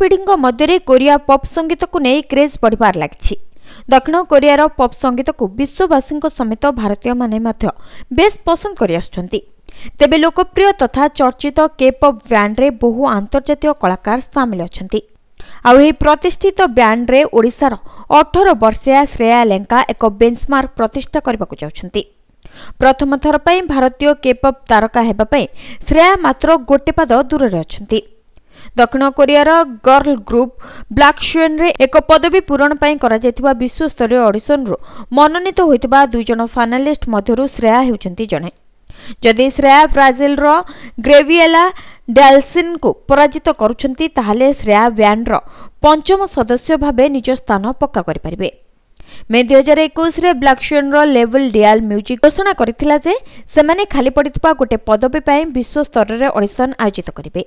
ପିଢ଼ିଙ୍କ ମଧ୍ୟରେ Korea pop ସଙ୍ଗୀତକୁ ନେଇ କ୍ରେଜ୍ ବଢ଼ିବାର ଲାଗିଛି ଦକ୍ଷିଣ କୋରିଆର ପପ୍ ସଙ୍ଗୀତକୁ ବିଶ୍ୱବାସୀଙ୍କ ସମେତ ଭାରତୀୟମାନେ ମଧ୍ୟ ବେଶ୍ ପସନ୍ଦ କରିଆସୁଛନ୍ତି ତେବେ ଲୋକପ୍ରିୟ ତଥା ଚର୍ଚ୍ଚିତ କେ ପପ୍ ବ୍ୟାଣ୍ଡରେ ବହୁ ଆନ୍ତର୍ଜାତୀୟ କଳାକାର ସାମିଲ ଅଛନ୍ତି ଆଉ ଏହି ପ୍ରତିଷ୍ଠିତ ବ୍ୟାଣ୍ଡରେ ଓଡ଼ିଶାର ଅଠର ବର୍ଷିଆ ଶ୍ରେୟା ଲେଙ୍କା ଏକ ବେଞ୍ଚମାର୍କ ପ୍ରତିଷ୍ଠା କରିବାକୁ ଯାଉଛନ୍ତି ପ୍ରଥମ ଥର ପାଇଁ ଭାରତୀୟ କେପ୍ ତାରକା ହେବା ପାଇଁ ଶ୍ରେୟା ମାତ୍ର ଗୋଟେ ପାଦ ଦୂରରେ ଅଛନ୍ତି ଦକ୍ଷିଣ କୋରିଆର ଗର୍ଲ ଗ୍ରୁପ୍ ବ୍ଲାକ୍ ସ୍ୱେନ୍ରେ ଏକ ପଦବୀ ପୂରଣ ପାଇଁ କରାଯାଇଥିବା ବିଶ୍ୱସ୍ତରୀୟ ଅଡିସନ୍ରୁ ମନୋନୀତ ହୋଇଥିବା ଦୁଇଜଣ ଫାଇନାଲିଷ୍ଟ ମଧ୍ୟରୁ ଶ୍ରେୟା ହେଉଛନ୍ତି ଜଣେ ଯଦି ଶ୍ରେୟା ବ୍ରାଜିଲ୍ର ଗ୍ରେଭିଏଲା ଡାଲସିନ୍ଙ୍କୁ ପରାଜିତ କରୁଛନ୍ତି ତାହେଲେ ଶ୍ରେୟା ବ୍ୟାଣ୍ଡର ପଞ୍ଚମ ସଦସ୍ୟ ଭାବେ ନିଜ ସ୍ଥାନ ପକ୍କା କରିପାରିବେ ମେ ଦୁଇ ହଜାର ଏକୋଇଶରେ ବ୍ଲାକ୍ସୁଏନ୍ର ଲେବଲ୍ ଡିଆଲ୍ ମ୍ୟୁଜିକ୍ ଘୋଷଣା କରିଥିଲା ଯେ ସେମାନେ ଖାଲି ପଡ଼ିଥିବା ଗୋଟିଏ ପଦବୀ ପାଇଁ ବିଶ୍ୱସ୍ତରରେ ଅଡିସନ୍ ଆୟୋଜିତ କରିବେ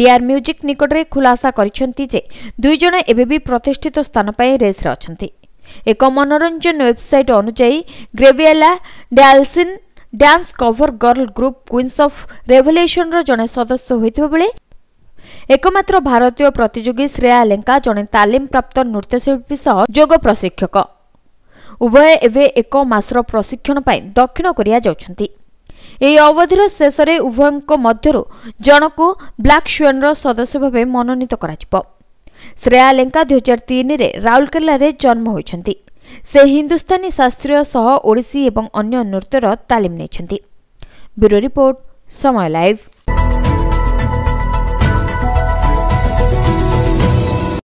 ଡିଆର୍ ମ୍ୟୁଜିକ୍ ନିକଟରେ ଖୁଲାସା କରିଛନ୍ତି ଯେ ଦୁଇଜଣ ଏବେ ବି ପ୍ରତିଷ୍ଠିତ ସ୍ଥାନ ପାଇଁ ରେସ୍ରେ ଅଛନ୍ତି ଏକ ମନୋରଞ୍ଜନ ୱେବ୍ସାଇଟ୍ ଅନୁଯାୟୀ Gabriela Dalcin dance cover girl group queens of ରେଭଲ୍ୟୁସନ୍ର ଜଣେ ସଦସ୍ୟ ହୋଇଥିବା ବେଳେ ଏକମାତ୍ର ଭାରତୀୟ ପ୍ରତିଯୋଗୀ ଶ୍ରେୟା ଲେଙ୍କା ଜଣେ ତାଲିମପ୍ରାପ୍ତ ନୃତ୍ୟଶିଳ୍ପୀ ସହ ଯୋଗ ପ୍ରଶିକ୍ଷକ ଉଭୟ ଏବେ ଏକ ମାସର ପ୍ରଶିକ୍ଷଣ ପାଇଁ ଦକ୍ଷିଣ କୋରିଆ ଯାଉଛନ୍ତି ଏହି ଅବଧିର ଶେଷରେ ଉଭୟଙ୍କ ମଧ୍ୟରୁ ଜଣକୁ ବ୍ଲାକ୍ ସ୍ୱେନ୍ର ସଦସ୍ୟ ଭାବେ ମନୋନୀତ କରାଯିବ ଶ୍ରେୟା ଲେଙ୍କା ଦୁଇ ହଜାର ତିନିରେ ରାଉରକେଲାରେ ଜନ୍ମ ହୋଇଛନ୍ତି ସେ ହିନ୍ଦୁସ୍ତାନୀ ଶାସ୍ତ୍ରୀୟ ସହ ଓଡ଼ିଶୀ ଏବଂ ଅନ୍ୟ ନୃତ୍ୟର ତାଲିମ ନେଇଛନ୍ତି